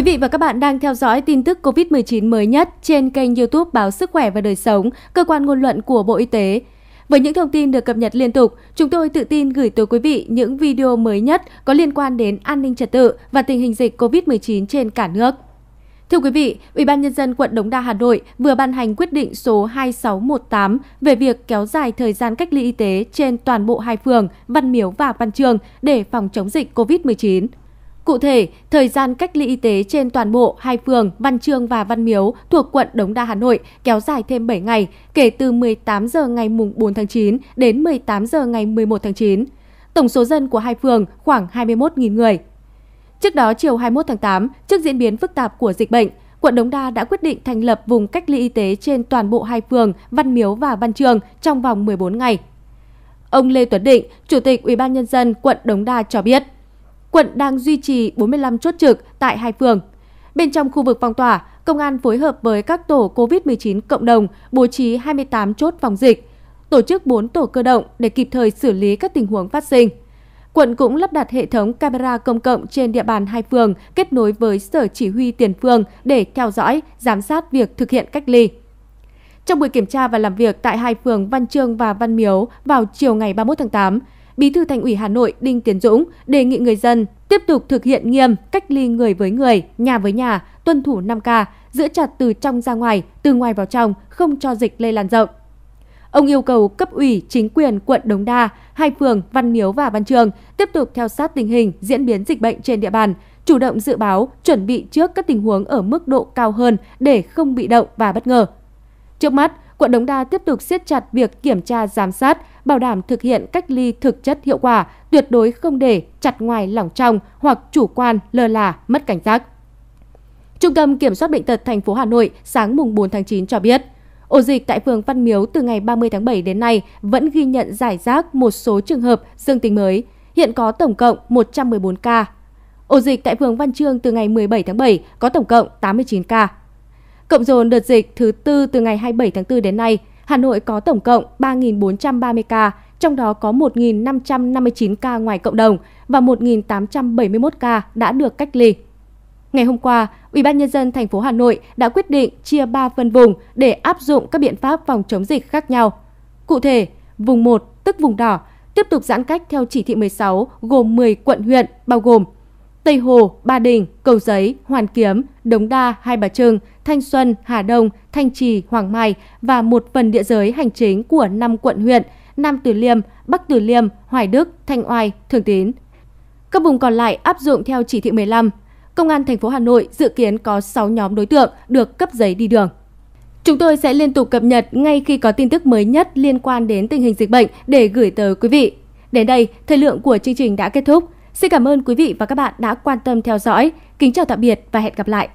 Quý vị và các bạn đang theo dõi tin tức COVID-19 mới nhất trên kênh YouTube Báo Sức khỏe và Đời sống, cơ quan ngôn luận của Bộ Y tế. Với những thông tin được cập nhật liên tục, chúng tôi tự tin gửi tới quý vị những video mới nhất có liên quan đến an ninh trật tự và tình hình dịch COVID-19 trên cả nước. Thưa quý vị, Ủy ban nhân dân quận Đống Đa Hà Nội vừa ban hành quyết định số 2618 về việc kéo dài thời gian cách ly y tế trên toàn bộ hai phường Văn Miếu và Văn Trường để phòng chống dịch COVID-19. Cụ thể, thời gian cách ly y tế trên toàn bộ hai phường Văn Trương và Văn Miếu thuộc quận Đống Đa Hà Nội kéo dài thêm 7 ngày, kể từ 18 giờ ngày 4 tháng 9 đến 18 giờ ngày 11 tháng 9. Tổng số dân của hai phường khoảng 21.000 người. Trước đó, chiều 21 tháng 8, trước diễn biến phức tạp của dịch bệnh, quận Đống Đa đã quyết định thành lập vùng cách ly y tế trên toàn bộ hai phường Văn Miếu và Văn Trường trong vòng 14 ngày. Ông Lê Tuấn Định, Chủ tịch UBND quận Đống Đa cho biết – quận đang duy trì 45 chốt trực tại hai phường. Bên trong khu vực phong tỏa, công an phối hợp với các tổ COVID-19 cộng đồng bố trí 28 chốt phòng dịch, tổ chức 4 tổ cơ động để kịp thời xử lý các tình huống phát sinh. Quận cũng lắp đặt hệ thống camera công cộng trên địa bàn hai phường kết nối với Sở Chỉ huy Tiền phương để theo dõi, giám sát việc thực hiện cách ly. Trong buổi kiểm tra và làm việc tại hai phường Văn Trương và Văn Miếu vào chiều ngày 31 tháng 8, Bí thư Thành ủy Hà Nội Đinh Tiến Dũng đề nghị người dân tiếp tục thực hiện nghiêm cách ly người với người, nhà với nhà, tuân thủ 5K, giữ chặt từ trong ra ngoài, từ ngoài vào trong, không cho dịch lây lan rộng. Ông yêu cầu cấp ủy, chính quyền quận Đống Đa, hai phường Văn Miếu và Văn Trường tiếp tục theo sát tình hình diễn biến dịch bệnh trên địa bàn, chủ động dự báo, chuẩn bị trước các tình huống ở mức độ cao hơn để không bị động và bất ngờ. Trước mắt, quận Đống Đa tiếp tục siết chặt việc kiểm tra giám sát, bảo đảm thực hiện cách ly thực chất hiệu quả, tuyệt đối không để chặt ngoài lỏng trong hoặc chủ quan lơ là mất cảnh giác. Trung tâm Kiểm soát Bệnh tật thành phố Hà Nội sáng mùng 4 tháng 9 cho biết, ổ dịch tại phường Văn Miếu từ ngày 30 tháng 7 đến nay vẫn ghi nhận giải rác một số trường hợp dương tính mới, hiện có tổng cộng 114 ca. Ổ dịch tại phường Văn Trương từ ngày 17 tháng 7 có tổng cộng 89 ca. Cộng dồn đợt dịch thứ tư từ ngày 27 tháng 4 đến nay, Hà Nội có tổng cộng 3.430 ca, trong đó có 1.559 ca ngoài cộng đồng và 1.871 ca đã được cách ly. Ngày hôm qua, Ủy ban Nhân dân thành phố Hà Nội đã quyết định chia 3 phân vùng để áp dụng các biện pháp phòng chống dịch khác nhau. Cụ thể, vùng 1 tức vùng đỏ tiếp tục giãn cách theo chỉ thị 16 gồm 10 quận huyện bao gồm Tây Hồ, Ba Đình, Cầu Giấy, Hoàn Kiếm, Đống Đa, Hai Bà Trưng, Thanh Xuân, Hà Đông, Thanh Trì, Hoàng Mai và một phần địa giới hành chính của 5 quận huyện Nam Từ Liêm, Bắc Từ Liêm, Hoài Đức, Thanh Oai, Thường Tín. Các vùng còn lại áp dụng theo chỉ thị 15. Công an thành phố Hà Nội dự kiến có 6 nhóm đối tượng được cấp giấy đi đường. Chúng tôi sẽ liên tục cập nhật ngay khi có tin tức mới nhất liên quan đến tình hình dịch bệnh để gửi tới quý vị. Đến đây, thời lượng của chương trình đã kết thúc. Xin cảm ơn quý vị và các bạn đã quan tâm theo dõi. Kính chào tạm biệt và hẹn gặp lại.